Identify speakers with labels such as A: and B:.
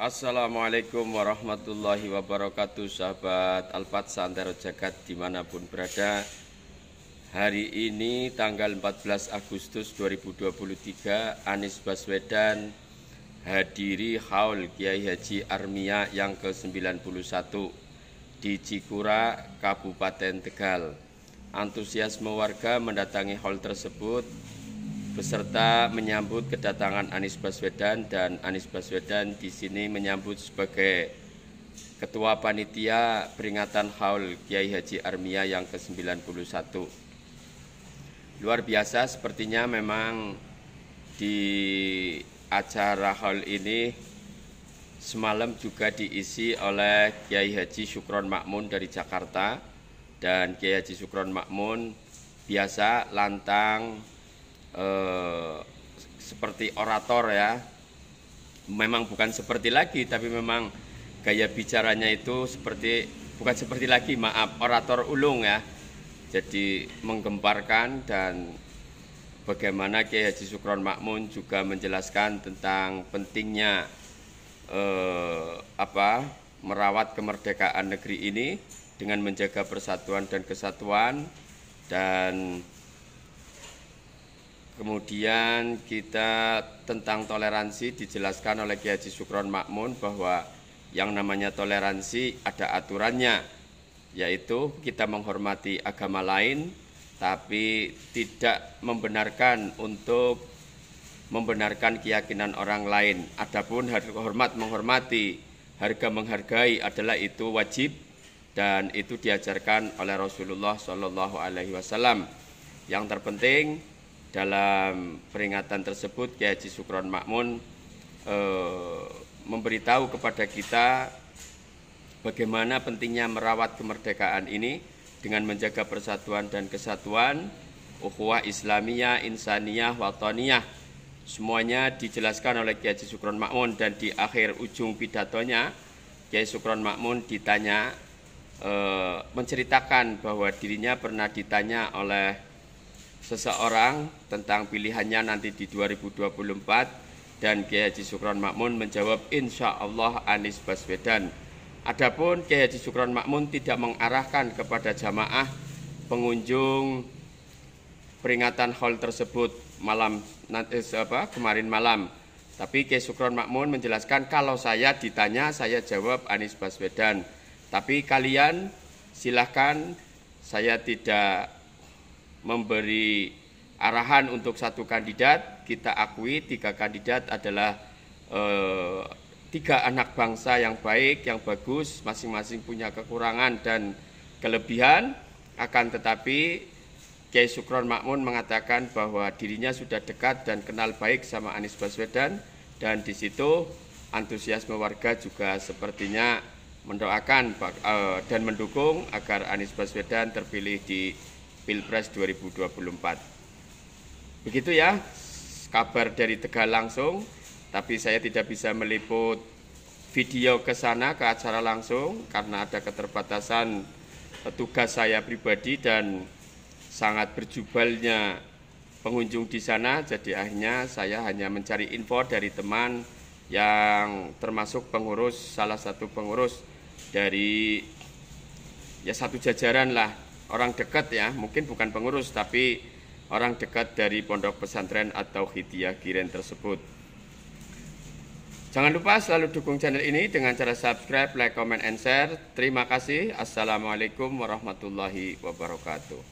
A: Assalamualaikum warahmatullahi wabarakatuh Sahabat Alfat Santero Jagat dimanapun berada Hari ini tanggal 14 Agustus 2023 Anies Baswedan hadiri haul Kiai Haji Armia yang ke-91 Di Cikura, Kabupaten Tegal Antusiasme warga mendatangi haul tersebut beserta menyambut kedatangan Anies Baswedan dan Anies Baswedan di sini menyambut sebagai Ketua Panitia Peringatan Haul Kiai Haji Armia yang ke-91. Luar biasa sepertinya memang di acara haul ini semalam juga diisi oleh Kiai Haji Sukron Makmun dari Jakarta dan Kiai Haji Sukron Makmun biasa lantang Eh, seperti orator ya memang bukan seperti lagi tapi memang gaya bicaranya itu seperti bukan seperti lagi maaf orator ulung ya jadi menggemparkan dan bagaimana Kiai Haji Sukron Makmun juga menjelaskan tentang pentingnya eh, apa merawat kemerdekaan negeri ini dengan menjaga persatuan dan kesatuan dan Kemudian kita tentang toleransi dijelaskan oleh Kiai Haji Sukron Makmun bahwa yang namanya toleransi ada aturannya, yaitu kita menghormati agama lain tapi tidak membenarkan untuk membenarkan keyakinan orang lain. Adapun harga hormat menghormati, harga menghargai adalah itu wajib dan itu diajarkan oleh Rasulullah Shallallahu Alaihi Wasallam. Yang terpenting dalam peringatan tersebut Kiai Haji Sukron Makmun eh, memberitahu kepada kita bagaimana pentingnya merawat kemerdekaan ini dengan menjaga persatuan dan kesatuan ukhuwah Islamiyah, Insaniyah, Wataniyah semuanya dijelaskan oleh Kiai Haji Sukron Makmun dan di akhir ujung pidatonya Kiai Sukron Makmun ditanya eh, menceritakan bahwa dirinya pernah ditanya oleh seseorang tentang pilihannya nanti di 2024 dan Kiai Haji Sukron Makmun menjawab insya Allah Anies Baswedan. Adapun Kiai Haji Sukron Makmun tidak mengarahkan kepada jamaah pengunjung peringatan hall tersebut malam nanti eh, apa kemarin malam. Tapi Kiai Sukron Makmun menjelaskan kalau saya ditanya saya jawab Anies Baswedan. Tapi kalian silahkan saya tidak memberi arahan untuk satu kandidat, kita akui tiga kandidat adalah eh, tiga anak bangsa yang baik, yang bagus, masing-masing punya kekurangan dan kelebihan. Akan tetapi Kiai Sukron Makmun mengatakan bahwa dirinya sudah dekat dan kenal baik sama Anies Baswedan dan di situ antusiasme warga juga sepertinya mendoakan eh, dan mendukung agar Anies Baswedan terpilih di Pilpres 2024. Begitu ya kabar dari Tegal langsung, tapi saya tidak bisa meliput video ke sana ke acara langsung karena ada keterbatasan eh, tugas saya pribadi dan sangat berjubalnya pengunjung di sana jadi akhirnya saya hanya mencari info dari teman yang termasuk pengurus salah satu pengurus dari ya satu jajaran lah orang dekat ya, mungkin bukan pengurus tapi orang dekat dari pondok pesantren atau hidayah kiren tersebut. Jangan lupa selalu dukung channel ini dengan cara subscribe, like, comment, and share. Terima kasih. Assalamualaikum warahmatullahi wabarakatuh.